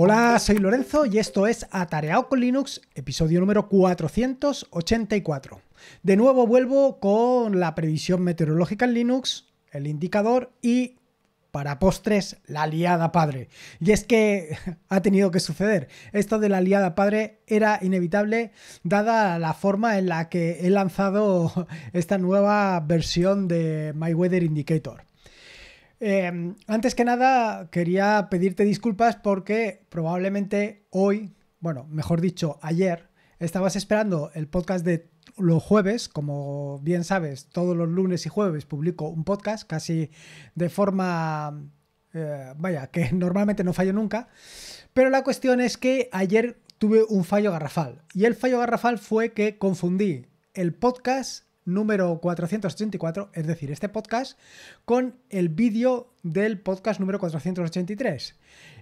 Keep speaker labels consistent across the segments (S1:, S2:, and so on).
S1: Hola, soy Lorenzo y esto es Atareado con Linux, episodio número 484. De nuevo vuelvo con la previsión meteorológica en Linux, el indicador y para postres, la liada padre. Y es que ha tenido que suceder. Esto de la liada padre era inevitable dada la forma en la que he lanzado esta nueva versión de My Weather Indicator. Em, antes que nada, quería pedirte disculpas porque probablemente hoy, bueno, mejor dicho, ayer, estabas esperando el podcast de los jueves, como bien sabes, todos los lunes y jueves publico un podcast casi de forma, eh, vaya, que normalmente no fallo nunca. Pero la cuestión es que ayer tuve un fallo garrafal. Y el fallo garrafal fue que confundí el podcast número 484, es decir, este podcast, con el vídeo del podcast número 483.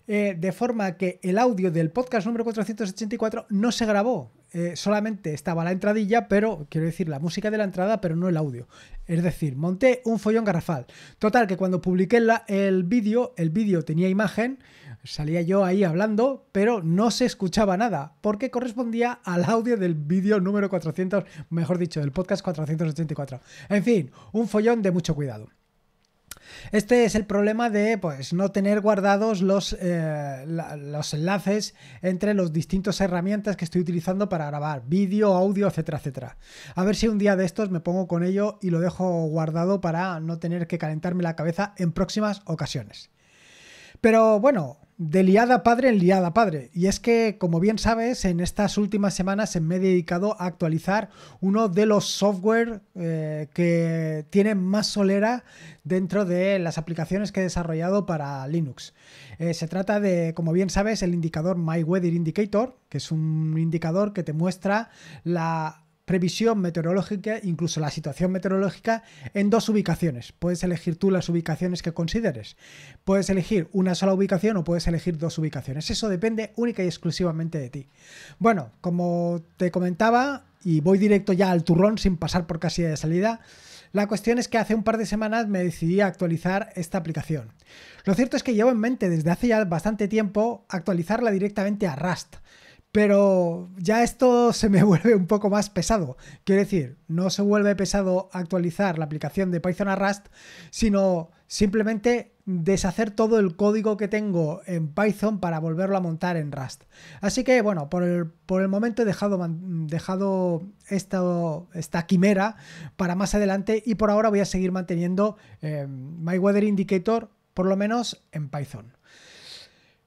S1: Eh, de forma que el audio del podcast número 484 no se grabó eh, solamente estaba la entradilla, pero quiero decir la música de la entrada, pero no el audio. Es decir, monté un follón garrafal. Total, que cuando publiqué el vídeo, el vídeo tenía imagen, salía yo ahí hablando, pero no se escuchaba nada, porque correspondía al audio del vídeo número 400, mejor dicho, del podcast 484. En fin, un follón de mucho cuidado. Este es el problema de pues, no tener guardados los, eh, los enlaces entre las distintas herramientas que estoy utilizando para grabar, vídeo, audio, etcétera, etcétera. A ver si un día de estos me pongo con ello y lo dejo guardado para no tener que calentarme la cabeza en próximas ocasiones. Pero bueno, de liada padre en liada padre. Y es que, como bien sabes, en estas últimas semanas me he dedicado a actualizar uno de los software eh, que tiene más solera dentro de las aplicaciones que he desarrollado para Linux. Eh, se trata de, como bien sabes, el indicador My Weather Indicator, que es un indicador que te muestra la previsión meteorológica, incluso la situación meteorológica, en dos ubicaciones. Puedes elegir tú las ubicaciones que consideres. Puedes elegir una sola ubicación o puedes elegir dos ubicaciones. Eso depende única y exclusivamente de ti. Bueno, como te comentaba, y voy directo ya al turrón sin pasar por casilla de salida, la cuestión es que hace un par de semanas me decidí a actualizar esta aplicación. Lo cierto es que llevo en mente desde hace ya bastante tiempo actualizarla directamente a Rust pero ya esto se me vuelve un poco más pesado. Quiero decir, no se vuelve pesado actualizar la aplicación de Python a Rust, sino simplemente deshacer todo el código que tengo en Python para volverlo a montar en Rust. Así que bueno, por el, momento he dejado, dejado esta quimera para más adelante y por ahora voy a seguir manteniendo eh, My Weather Indicator, por lo menos en Python.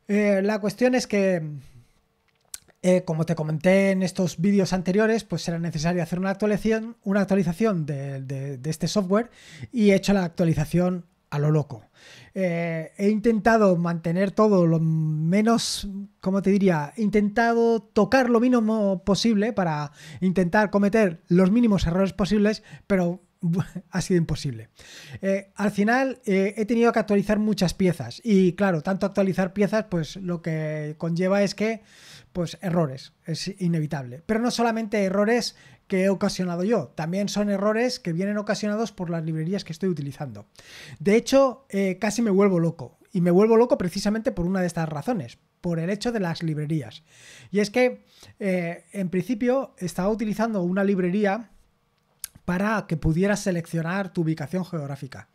S1: Eh, la cuestión es que eh, como te comenté en estos vídeos anteriores, pues era necesario hacer una actualización, una actualización de, este software y he hecho la actualización a lo loco. Eh, he intentado mantener todo lo menos, como te diría? He intentado tocar lo mínimo posible para intentar cometer los mínimos errores posibles, pero ha sido imposible. Eh, al final eh, he tenido que actualizar muchas piezas y claro, tanto actualizar piezas pues lo que conlleva es que pues errores, es inevitable. Pero no solamente errores que he ocasionado yo, también son errores que vienen ocasionados por las librerías que estoy utilizando. De hecho, eh, casi me vuelvo loco y me vuelvo loco precisamente por una de estas razones, por el hecho de las librerías. Y es que en principio estaba utilizando una librería para que pudieras seleccionar tu ubicación geográfica.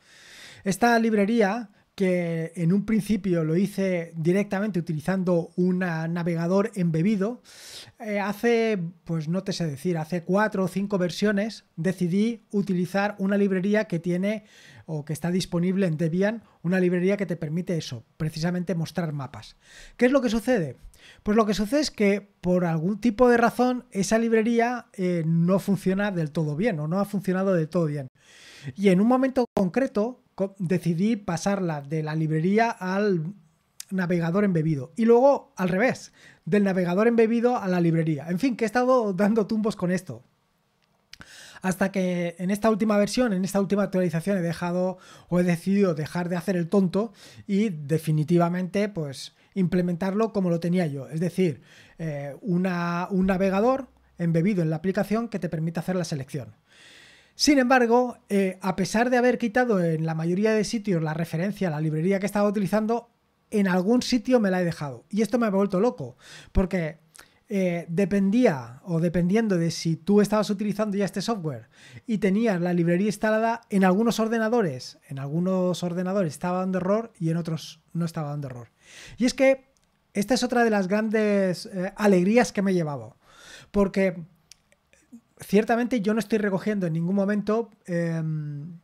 S1: Esta librería, que en un principio lo hice directamente utilizando un navegador embebido, eh, hace, pues no te sé decir, hace cuatro o cinco versiones decidí utilizar una librería que tiene o que está disponible en Debian, una librería que te permite eso, precisamente mostrar mapas. ¿Qué es lo que sucede? Pues lo que sucede es que por algún tipo de razón esa librería eh, no funciona del todo bien o no ha funcionado del todo bien. Y en un momento concreto decidí pasarla de la librería al navegador embebido y luego al revés, del navegador embebido a la librería. En fin, que he estado dando tumbos con esto hasta que en esta última versión, en esta última actualización he dejado o he decidido dejar de hacer el tonto y definitivamente pues implementarlo como lo tenía yo, es decir, eh, un navegador embebido en la aplicación que te permite hacer la selección. Sin embargo, eh, a pesar de haber quitado en la mayoría de sitios la referencia a la librería que estaba utilizando, en algún sitio me la he dejado. Y esto me ha vuelto loco, porque eh, dependía o dependiendo de si tú estabas utilizando ya este software y tenías la librería instalada en algunos ordenadores, en algunos ordenadores estaba dando error y en otros no estaba dando error. Y es que esta es otra de las grandes eh, alegrías que me he llevado, porque ciertamente yo no estoy recogiendo en ningún momento em,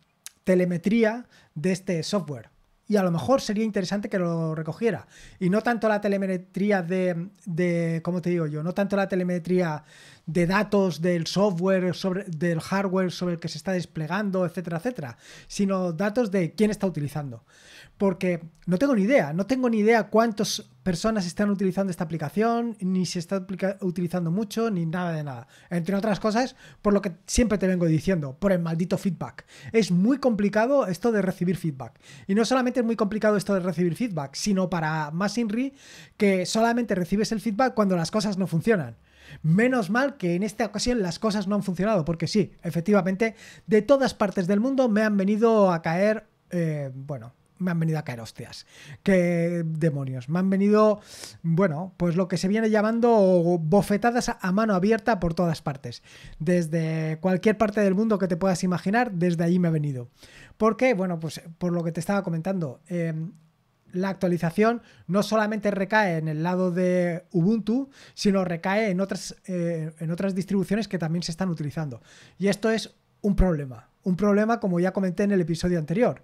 S1: telemetría de este software y a lo mejor sería interesante que lo recogiera. Y no tanto la telemetría de, ¿cómo te digo yo? No tanto la telemetría de datos del software, sobre, del hardware sobre el que se está desplegando, etcétera, etcétera, sino datos de quién está utilizando. Porque no tengo ni idea, no tengo ni idea cuántas personas están utilizando esta aplicación, ni si está utilizando mucho, ni nada de nada. Entre otras cosas, por lo que siempre te vengo diciendo, por el maldito feedback. Es muy complicado esto de recibir feedback. Y no solamente es muy complicado esto de recibir feedback, sino para más Inri que solamente recibes el feedback cuando las cosas no funcionan. Menos mal que en esta ocasión las cosas no han funcionado, porque sí, efectivamente, de todas partes del mundo me han venido a caer, eh, bueno, me han venido a caer hostias. ¿Qué demonios? Me han venido, bueno, pues lo que se viene llamando bofetadas a mano abierta por todas partes. Desde cualquier parte del mundo que te puedas imaginar, desde allí me ha venido. Porque, bueno, pues por lo que te estaba comentando, em, la actualización no solamente recae en el lado de Ubuntu, sino recae en otras, eh, en otras distribuciones que también se están utilizando. Y esto es un problema, un problema como ya comenté en el episodio anterior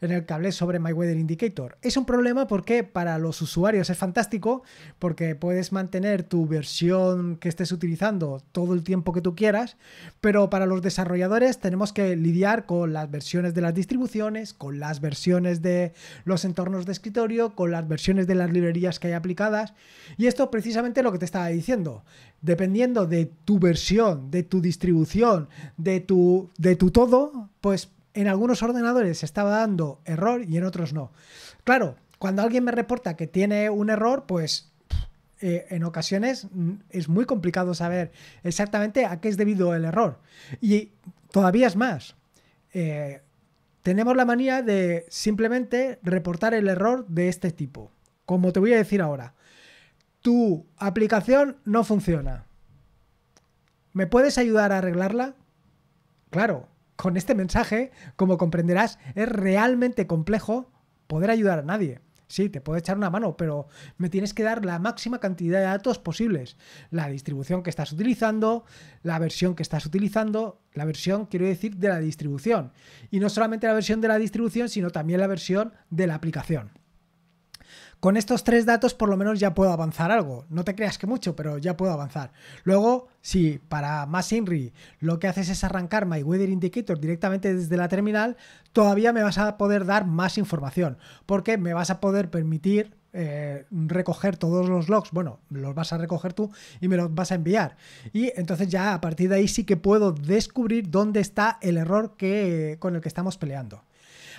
S1: en el que hablé sobre MyWeather Indicator. Es un problema porque para los usuarios es fantástico, porque puedes mantener tu versión que estés utilizando todo el tiempo que tú quieras, pero para los desarrolladores tenemos que lidiar con las versiones de las distribuciones, con las versiones de los entornos de escritorio, con las versiones de las librerías que hay aplicadas. Y esto precisamente lo que te estaba diciendo. Dependiendo de tu versión, de tu distribución, de tu, de tu todo, pues en algunos ordenadores estaba dando error y en otros no. Claro, cuando alguien me reporta que tiene un error, pues eh, en ocasiones mm, es muy complicado saber exactamente a qué es debido el error. Y todavía es más, eh, tenemos la manía de simplemente reportar el error de este tipo. Como te voy a decir ahora, tu aplicación no funciona. ¿Me puedes ayudar a arreglarla? Claro, con este mensaje, como comprenderás, es realmente complejo poder ayudar a nadie. Sí, te puedo echar una mano, pero me tienes que dar la máxima cantidad de datos posibles. La distribución que estás utilizando, la versión que estás utilizando, la versión, quiero decir, de la distribución. Y no solamente la versión de la distribución, sino también la versión de la aplicación. Con estos tres datos por lo menos ya puedo avanzar algo. No te creas que mucho, pero ya puedo avanzar. Luego, si para más INRI lo que haces es arrancar My Weather Indicator directamente desde la terminal, todavía me vas a poder dar más información, porque me vas a poder permitir eh, recoger todos los logs, bueno, los vas a recoger tú y me los vas a enviar. Y entonces ya a partir de ahí sí que puedo descubrir dónde está el error que, con el que estamos peleando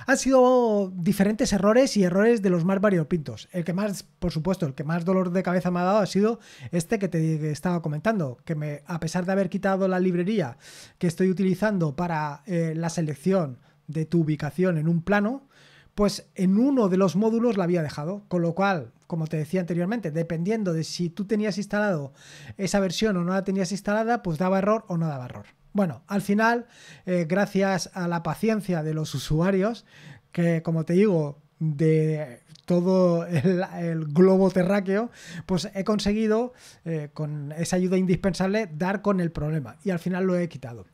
S1: han sido diferentes errores y errores de los más variopintos. El que más, por supuesto, el que más dolor de cabeza me ha dado ha sido este que te estaba comentando, que a pesar de haber quitado la librería que estoy utilizando para eh, la selección de tu ubicación en un plano, pues en uno de los módulos la había dejado, con lo cual, como te decía anteriormente, dependiendo de si tú tenías instalado esa versión o no la tenías instalada, pues daba error o no daba error. Bueno, al final, eh, gracias a la paciencia de los usuarios, que como te digo, de todo el, globo terráqueo, pues he conseguido, eh, con esa ayuda indispensable, dar con el problema y al final lo he quitado.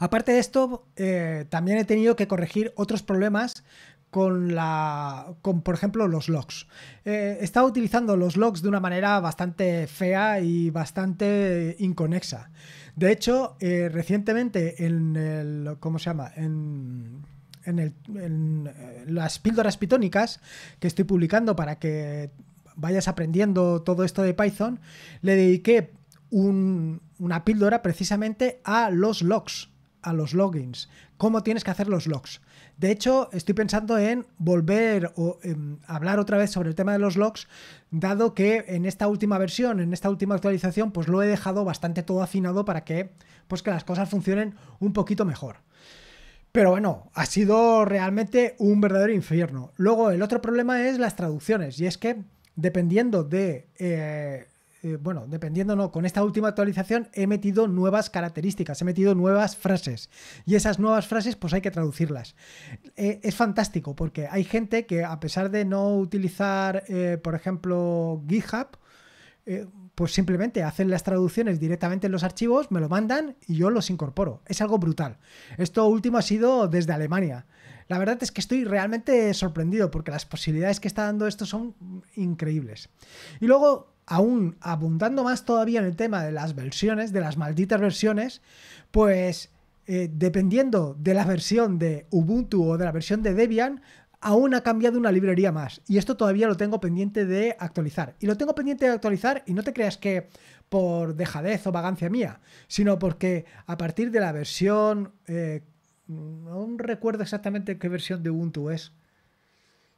S1: Aparte de esto, eh, también he tenido que corregir otros problemas con la. con, por ejemplo, los logs. Eh, estaba utilizando los logs de una manera bastante fea y bastante inconexa. De hecho, eh, recientemente en el. ¿Cómo se llama? En. el, eh, las píldoras pitónicas que estoy publicando para que vayas aprendiendo todo esto de Python, le dediqué una píldora precisamente a los logs, a los logins, cómo tienes que hacer los logs. De hecho, estoy pensando en volver o em, hablar otra vez sobre el tema de los logs, dado que en esta última versión, en esta última actualización, pues lo he dejado bastante todo afinado para que, pues que las cosas funcionen un poquito mejor. Pero bueno, ha sido realmente un verdadero infierno. Luego, el otro problema es las traducciones, y es que dependiendo de eh, eh, bueno, dependiendo, no, con esta última actualización he metido nuevas características, he metido nuevas frases. Y esas nuevas frases, pues hay que traducirlas. Eh, es fantástico, porque hay gente que, a pesar de no utilizar, eh, por ejemplo, GitHub, pues simplemente hacen las traducciones directamente en los archivos, me lo mandan y yo los incorporo. Es algo brutal. Esto último ha sido desde Alemania. La verdad es que estoy realmente sorprendido porque las posibilidades que está dando esto son increíbles. Y luego aún abundando más todavía en el tema de las versiones, de las malditas versiones, pues eh, dependiendo de la versión de Ubuntu o de la versión de Debian, aún ha cambiado una librería más. Y esto todavía lo tengo pendiente de actualizar. Y lo tengo pendiente de actualizar y no te creas que por dejadez o vagancia mía, sino porque a partir de la versión... Eh, no recuerdo exactamente qué versión de Ubuntu es.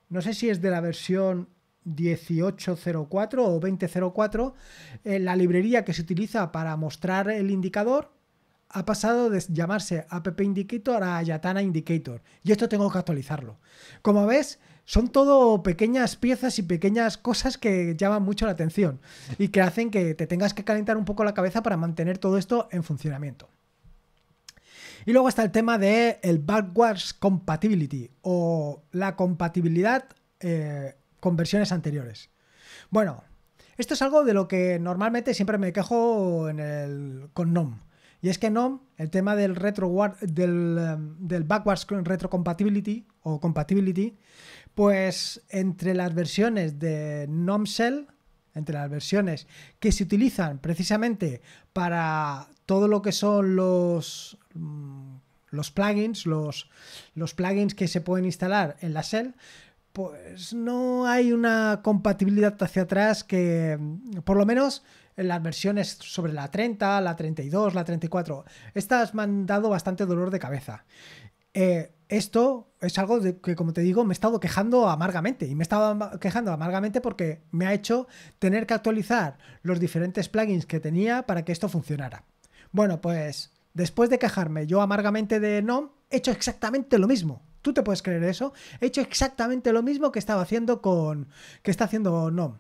S1: No sé si es de la versión 1804 o 2004, eh, la librería que se utiliza para mostrar el indicador ha pasado de llamarse App Indicator a Yatana Indicator. Y esto tengo que actualizarlo. Como ves, son todo pequeñas piezas y pequeñas cosas que llaman mucho la atención y que hacen que te tengas que calentar un poco la cabeza para mantener todo esto en funcionamiento. Y luego está el tema de el backwards compatibility o la compatibilidad eh, con versiones anteriores. Bueno, esto es algo de lo que normalmente siempre me quejo en el, con GNOME. Y es que GNOME, el tema del, retro, em, del, backwards retrocompatibility o compatibility, pues entre las versiones de GNOME Shell, entre las versiones que se utilizan precisamente para todo lo que son los, mm, los plugins, los, los plugins que se pueden instalar en la shell, pues no hay una compatibilidad hacia atrás que, por lo menos en las versiones sobre la 30, la 32, la 34, estas me han dado bastante dolor de cabeza. Eh, esto es algo de que, como te digo, me he estado quejando amargamente. Y me he estado quejando amargamente porque me ha hecho tener que actualizar los diferentes plugins que tenía para que esto funcionara. Bueno, pues después de quejarme yo amargamente de NOM, he hecho exactamente lo mismo. ¿Tú te puedes creer eso? He hecho exactamente lo mismo que estaba haciendo con. que está haciendo NOM.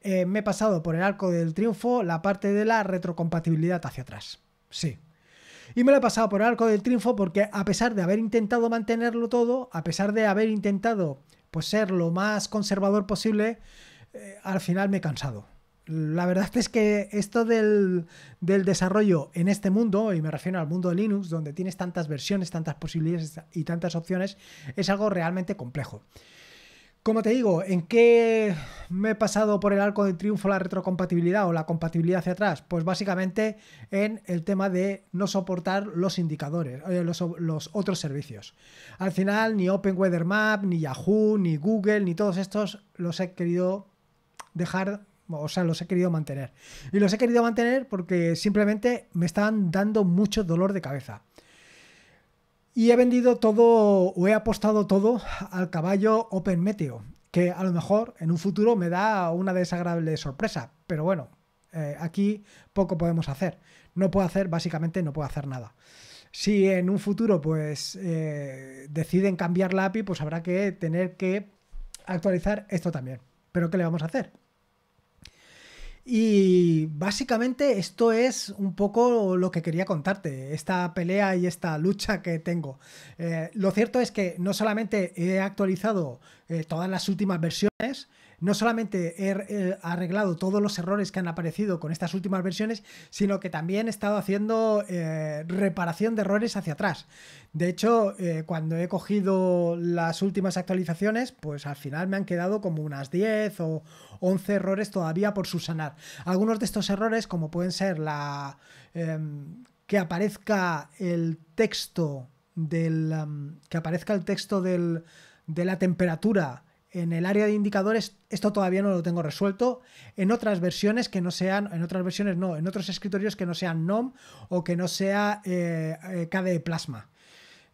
S1: Eh, me he pasado por el arco del triunfo la parte de la retrocompatibilidad hacia atrás. Sí. Y me lo he pasado por el arco del triunfo porque a pesar de haber intentado mantenerlo todo, a pesar de haber intentado pues, ser lo más conservador posible, eh, al final me he cansado la verdad es que esto del, del, desarrollo en este mundo, y me refiero al mundo de Linux, donde tienes tantas versiones, tantas posibilidades y tantas opciones, es algo realmente complejo. Como te digo, ¿en qué me he pasado por el arco de triunfo la retrocompatibilidad o la compatibilidad hacia atrás? Pues básicamente en el tema de no soportar los indicadores, eh, los, los otros servicios. Al final, ni Open Weather Map, ni Yahoo, ni Google, ni todos estos los he querido dejar o sea, los he querido mantener. Y los he querido mantener porque simplemente me están dando mucho dolor de cabeza. Y he vendido todo, o he apostado todo al caballo Open Meteo, que a lo mejor en un futuro me da una desagradable sorpresa. Pero bueno, eh, aquí poco podemos hacer. No puedo hacer, básicamente no puedo hacer nada. Si en un futuro pues eh, deciden cambiar la API, pues habrá que tener que actualizar esto también. Pero ¿qué le vamos a hacer? Y básicamente esto es un poco lo que quería contarte, esta pelea y esta lucha que tengo. Eh, lo cierto es que no solamente he actualizado eh, todas las últimas versiones, no solamente he arreglado todos los errores que han aparecido con estas últimas versiones, sino que también he estado haciendo eh, reparación de errores hacia atrás. De hecho, eh, cuando he cogido las últimas actualizaciones, pues al final me han quedado como unas 10 o 11 errores todavía por subsanar. Algunos de estos errores, como pueden ser la... Em, que aparezca el texto del. Em, que aparezca el texto de la temperatura en el área de indicadores esto todavía no lo tengo resuelto. En otras versiones que no sean, en otras versiones no, en otros escritorios que no sean NOM o que no sea eh, eh, KDE Plasma.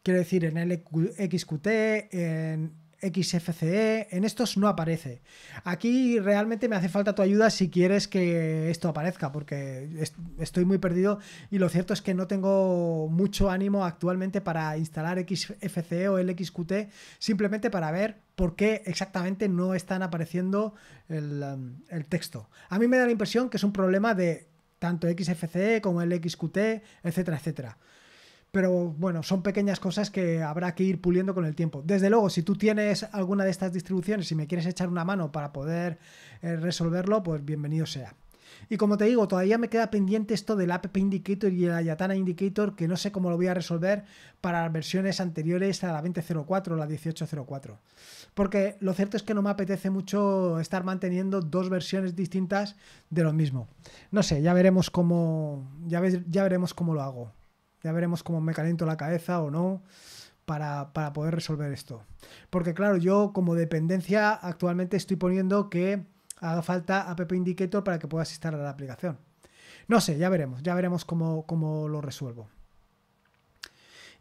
S1: Quiero decir, en el XQT, en XFCE, en estos no aparece. Aquí realmente me hace falta tu ayuda si quieres que esto aparezca, porque estoy muy perdido y lo cierto es que no tengo mucho ánimo actualmente para instalar XFCE o LXQT simplemente para ver por qué exactamente no están apareciendo um, el, texto. A mí me da la impresión que es un problema de tanto XFCE como LXQT, etcétera, etcétera. Pero bueno, son pequeñas cosas que habrá que ir puliendo con el tiempo. Desde luego, si tú tienes alguna de estas distribuciones y me quieres echar una mano para poder eh, resolverlo, pues bienvenido sea. Y como te digo, todavía me queda pendiente esto del App Indicator y el Ayatana Indicator, que no sé cómo lo voy a resolver para versiones anteriores a la 2004 o la 1804. Porque lo cierto es que no me apetece mucho estar manteniendo dos versiones distintas de lo mismo. No sé, ya veremos cómo, ya, ya veremos cómo lo hago. Ya veremos cómo me caliento la cabeza o no para, poder resolver esto. Porque claro, yo como dependencia actualmente estoy poniendo que haga falta app indicator para que puedas instalar la aplicación. No sé, ya veremos, ya veremos cómo lo resuelvo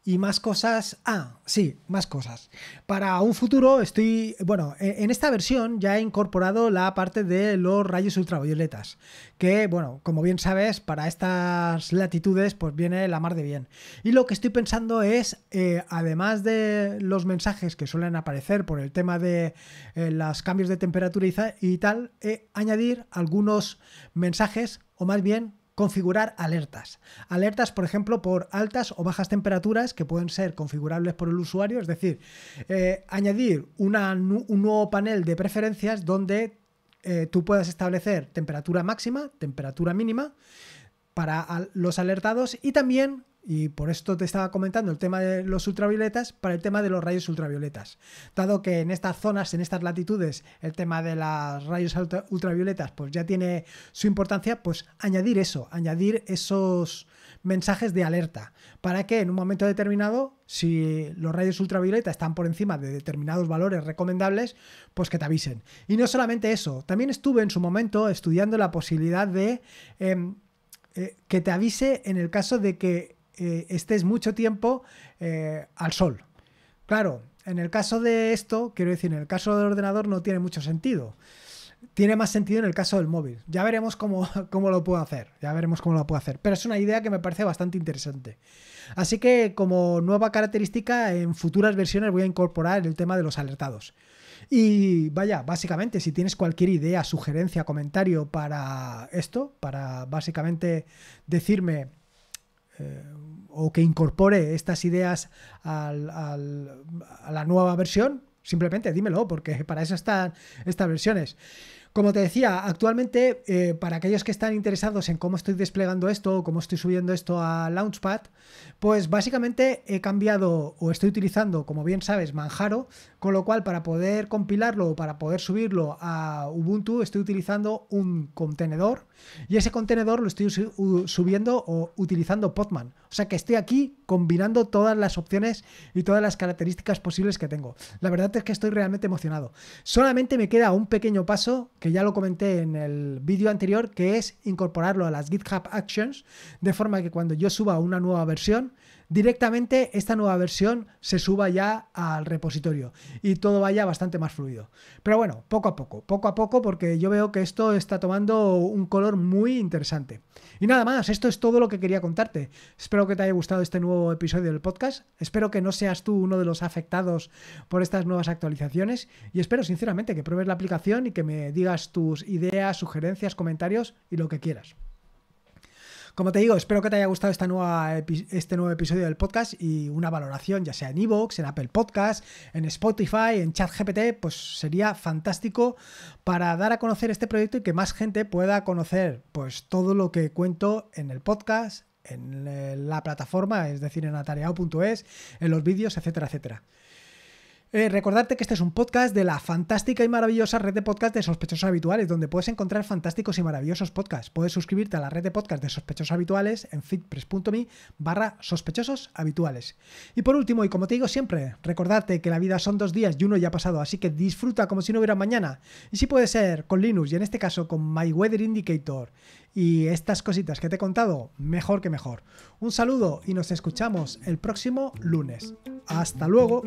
S1: y más cosas. Ah, sí, más cosas. Para un futuro estoy, bueno, e, en esta versión ya he incorporado la parte de los rayos ultravioletas, que bueno, como bien sabes, para estas latitudes pues viene la mar de bien. Y lo que estoy pensando es, eh, además de los mensajes que suelen aparecer por el tema de eh, los cambios de temperatura y, tal, eh, añadir algunos mensajes o más bien configurar alertas. Alertas, por ejemplo, por altas o bajas temperaturas que pueden ser configurables por el usuario, es decir, eh, añadir un nuevo panel de preferencias donde eh, tú puedas establecer temperatura máxima, temperatura mínima para los alertados y también y por esto te estaba comentando el tema de los ultravioletas para el tema de los rayos ultravioletas. Dado que en estas zonas, en estas latitudes, el tema de las rayos ultravioletas pues ya tiene su importancia, pues añadir eso, añadir esos mensajes de alerta para que en un momento determinado, si los rayos ultravioletas están por encima de determinados valores recomendables, pues que te avisen. Y no solamente eso, también estuve en su momento estudiando la posibilidad de em, eh, que te avise en el caso de que eh, estés mucho tiempo eh, al sol. Claro, en el caso de esto, quiero decir, en el caso del ordenador no tiene mucho sentido. Tiene más sentido en el caso del móvil. Ya veremos cómo, lo puedo hacer. Ya veremos cómo lo puedo hacer. Pero es una idea que me parece bastante interesante. Así que como nueva característica, en futuras versiones voy a incorporar el tema de los alertados. Y vaya, básicamente, si tienes cualquier idea, sugerencia, comentario para esto, para básicamente decirme eh, o que incorpore estas ideas a la nueva versión, simplemente dímelo, porque para eso están estas versiones. Como te decía, actualmente, eh, para aquellos que están interesados en cómo estoy desplegando esto o cómo estoy subiendo esto a Launchpad, pues básicamente he cambiado o estoy utilizando, como bien sabes, Manjaro, con lo cual para poder compilarlo o para poder subirlo a Ubuntu estoy utilizando un contenedor y ese contenedor lo estoy subiendo o utilizando Potman. O sea que estoy aquí combinando todas las opciones y todas las características posibles que tengo. La verdad es que estoy realmente emocionado. Solamente me queda un pequeño paso que ya lo comenté en el vídeo anterior, que es incorporarlo a las GitHub Actions, de forma que cuando yo suba una nueva versión, directamente esta nueva versión se suba ya al repositorio y todo vaya bastante más fluido. Pero bueno, poco a poco, poco a poco, porque yo veo que esto está tomando un color muy interesante. Y nada más, esto es todo lo que quería contarte. Espero que te haya gustado este nuevo episodio del podcast. Espero que no seas tú uno de los afectados por estas nuevas actualizaciones. Y espero sinceramente que pruebes la aplicación y que me digas tus ideas, sugerencias, comentarios y lo que quieras. Como te digo, espero que te haya gustado este nuevo episodio del podcast y una valoración, ya sea en Evox, en Apple Podcast, en Spotify, en ChatGPT, pues sería fantástico para dar a conocer este proyecto y que más gente pueda conocer pues todo lo que cuento en el podcast, en eh, la plataforma, es decir, en atareao.es, en los vídeos, etcétera, etcétera. Eh, recordarte que este es un podcast de la fantástica y maravillosa red de podcast de sospechosos habituales, donde puedes encontrar fantásticos y maravillosos podcasts. Puedes suscribirte a la red de podcast de sospechosos habituales en fitpress.me barra sospechosos habituales. Y por último, y como te digo siempre, recordarte que la vida son dos días y uno ya ha pasado, así que disfruta como si no hubiera mañana. Y si puede ser con Linux y en este caso con My Weather Indicator y estas cositas que te he contado, mejor que mejor. Un saludo y nos escuchamos el próximo lunes. Hasta luego.